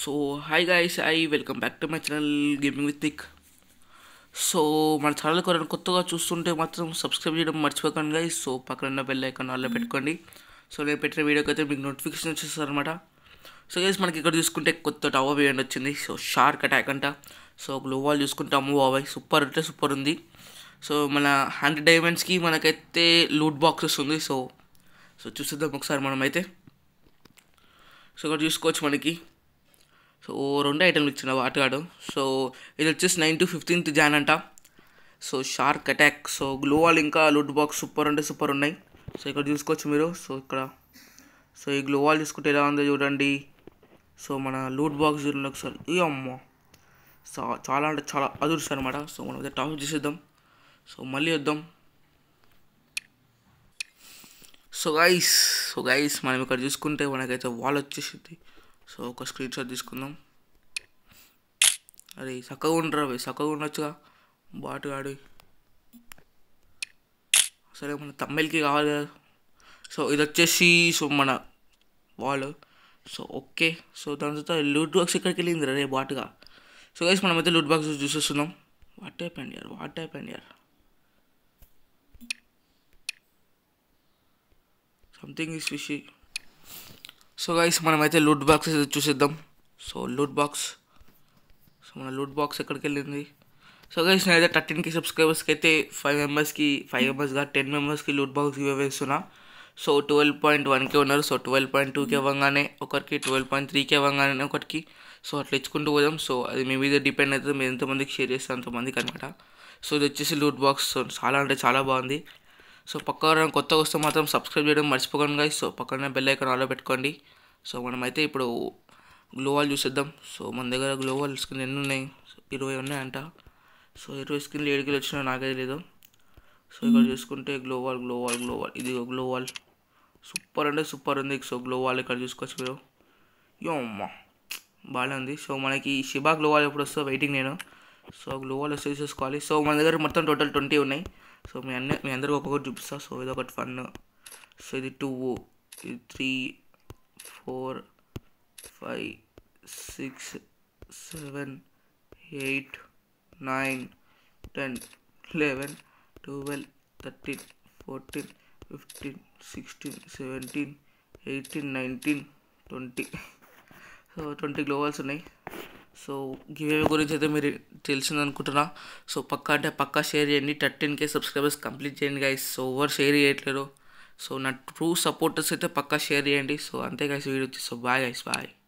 So hi guys I welcome back to my channel gaming with థిక్ so మన channel ఎవరైనా కొత్తగా చూస్తుంటే మాత్రం సబ్స్క్రైబ్ చేయడం మర్చిపోకండి గాయస్ సో పక్కన బెల్ ఐకాన్ ఆల్లో hmm. పెట్టుకోండి సో నేను పెట్టిన వీడియోకి అయితే మీకు నోటిఫికేషన్ వచ్చేస్తారనమాట సో గైస్ మనకి ఇక్కడ చూసుకుంటే కొత్త టవర్ వేయండి వచ్చింది సో షార్క్ అటాక్ అంట సో గ్లోవాల్ చూసుకుంటాము బాబాయ్ oh, సూపర్ అంటే సూపర్ ఉంది సో మన హండ్రెడ్ డైమండ్స్కి మనకైతే లూట్ బాక్సెస్ ఉంది సో సో చూసేద్దాం ఒకసారి మనమైతే సో ఇక్కడ చూసుకోవచ్చు మనకి సో రెండు ఐటెంలు ఇచ్చిన వాటిగాడు సో ఇది వచ్చేసి నైన్ టు ఫిఫ్టీన్త్ జాన్ అంట so shark attack so gloo wall ఇంకా లూట్ బాక్స్ సూపర్ అంటే సూపర్ ఉన్నాయి సో ఇక్కడ చూసుకోవచ్చు మీరు సో ఇక్కడ సో ఈ గ్లోవాల్ చూసుకుంటే ఎలా ఉందో చూడండి సో మన లూట్ బాక్స్ చూడండి ఒకసారి ఈ అమ్మ సో చాలా అంటే చాలా అదురుస్తాయి అనమాట సో మనం అయితే టాప్ చేసేద్దాం సో మళ్ళీ వద్దాం సో గైస్ సో గైస్ మనం ఇక్కడ చూసుకుంటే మనకైతే వాల్ వచ్చేసింది సో ఒక స్క్రీన్ షాట్ తీసుకుందాం అరే చక్కగా ఉండరా అవి చక్కగా ఉండొచ్చుగా బాటు ఆడి సరే మన తమ్మిళకి కావాలి కదా సో ఇది వచ్చేసి సో మన వాళ్ళు సో ఓకే సో దాని తర్వాత లూట్ బాక్స్ ఎక్కడికి వెళ్ళింది రే బాటుగా సో గైస్ మనం అయితే లూట్ బాక్స్ చూసేస్తున్నాం what type and year what type and year something is విషి సో గైస్ మనమైతే లూట్ బాక్స్ చూసిద్దాం సో లూట్ బాక్స్ సో మన లూట్ బాక్స్ ఎక్కడికి వెళ్ళింది సో గైస్ నేనైతే థర్టీన్కి సబ్స్క్రైబర్స్కి అయితే ఫైవ్ మెంబర్స్కి ఫైవ్ మెంబర్స్గా టెన్ మెంబర్స్కి లూట్ బాక్స్ ఇవే ఇస్తున్నా సో ట్వెల్వ్ పాయింట్ వన్కే ఉన్నారు సో ట్వెల్వ్ పాయింట్ టూకే ఇవ్వగానే ఒకరికి ట్వెల్వ్ పాయింట్ త్రీకే ఇవ్వగానే ఒకరికి సో అట్లా ఇచ్చుకుంటూ పోదాం సో అది మీ మీద డిపెండ్ అవుతుంది మీరు ఎంతమందికి షేర్ చేస్తే అంతమందికి అనమాట సో ఇది వచ్చేసి లూట్ బాక్స్ చాలా అంటే చాలా బాగుంది సో పక్క కొత్తగా వస్తే మాత్రం సబ్స్క్రైబ్ చేయడం మర్చిపోకండి గాయస్ సో పక్కన బెల్ ఐకాన్ ఆలో పెట్టుకోండి సో మనమైతే ఇప్పుడు గ్లోవాల్ చూసేద్దాం సో మన దగ్గర గ్లోవాల్ స్కిన్ ఎన్ని ఉన్నాయి ఇరవై ఉన్నాయంట సో ఇరవై స్కిన్లు ఏడుకలు వచ్చినా నాకైతే లేదు సో ఇక్కడ hmm. చూసుకుంటే గ్లోవాల్ గ్లోవాల్ గ్లోవాల్ ఇది గ్లోవాల్ సూపర్ అంటే సూపర్ ఉంది సో గ్లోవాల్ ఇక్కడ చూసుకోవచ్చు మీరు యో అమ్మ బాగానే ఉంది సో మనకి శిబా గ్లోవాల్ ఎప్పుడు వస్తుందో వెయిటింగ్ నేను so global SSS college so మన దగ్గర మొత్తం టోటల్ ట్వంటీ ఉన్నాయి సో మీ అన్ని మీ అందరికి ఒక్కొక్కటి చూపిస్తా సో ఇది ఒకటి ఫన్ సో ఇది టూ ఇది three four five six seven eight nine ten eleven twelve thirteen fourteen fifteen sixteen seventeen eighteen nineteen twenty so twenty gloo walls ఉన్నాయి సో గివే గురించి అయితే మీరు తెలిసింది అనుకుంటున్నా సో పక్కా అంటే పక్కా షేర్ చేయండి థర్టీన్ కే సబ్స్క్రైబర్స్ కంప్లీట్ చేయండి గైస్ సో ఎవరు షేర్ చేయట్లేదు సో నా ట్రూ సపోర్టర్స్ అయితే పక్కా షేర్ చేయండి సో అంతే గైస్ వీడియో వచ్చి సో బాయ్ గైస్ బాయ్